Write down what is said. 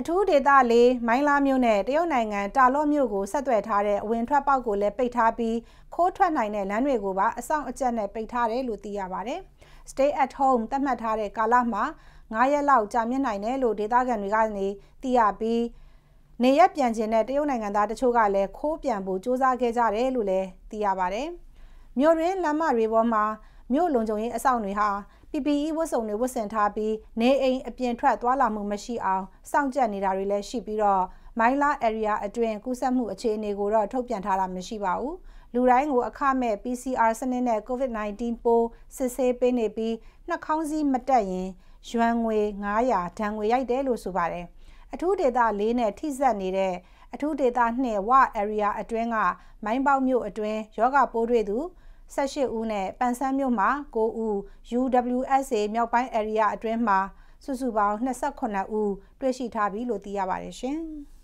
အထူးဒေသလေးမိုင်းလာမြို့နဲ့တရုတ်နိုင်ငံတာလော့မြို့ကိုဆက်သွယ်ထားတဲ့အဝင်ထွက်ပေါက်ကိုလည်းပိတ်ထားပြီးခိုးထွက်နိုင်တဲ့လမ်းတွေကိုပါအဆောင်အကျက်နဲ့ပိတ်ထားတယ်လို့သိရပါတယ်။ Stay at home သတ်မှတ်ထားတဲ့ကာလမှာ9ရက်လောက်ကြာမြင့်နိုင်တယ်လို့ဒေသခံတွေကနေသိရပြီးနေရက်ပြန်ခြင်းနဲ့တရုတ်နိုင်ငံသားတချို့ကလည်းခိုးပြန်ဖို့စ조사ခဲ့ကြတယ်လို့လည်းသိရပါတယ်။မြို့ရင်းလမ်းမတွေပေါ်မှာမြို့လုံခြုံရေးအဆောက်အဦတွေဟာ PPE ဝတ်စုံတွေဝတ်ဆင်ထားပြီးနေအိမ်အပြင်ထွက်သွားလာမှုမရှိအောင်စောင့်ကြပ်နေတာတွေလည်းရှိပြီးတော့မိုင်းလာ area အတွင်းကူးစက်မှုအခြေအနေကိုတော့ထုတ်ပြန်ထားတာမရှိပါဘူး။လူတိုင်းကိုအခမဲ့ PCR စနစ်နဲ့ COVID-19 ပိုးစစ်ဆေးပေးနေပြီးနှာခေါင်းစည်းမတက်ရင် ရွှန်ငွေ900ဒဏ်ငွေရိုက်တယ်လို့ဆိုပါတယ်။အထူးဒေသ၄နဲ့ထိစပ်နေတဲ့အထူးဒေသ2ဝ area အတွင်းကမိုင်းပေါက်မြို့အတွင်းယောဂပိုးတွေ့သူ18ဦးနဲ့ပန်ဆန်းမြို့မှာ9ဦး UWSA မြောက်ပိုင်း area အတွင်းမှာစုစုပေါင်း28ဦးတွေ့ရှိထားပြီလို့သိရပါတယ်ရှင်။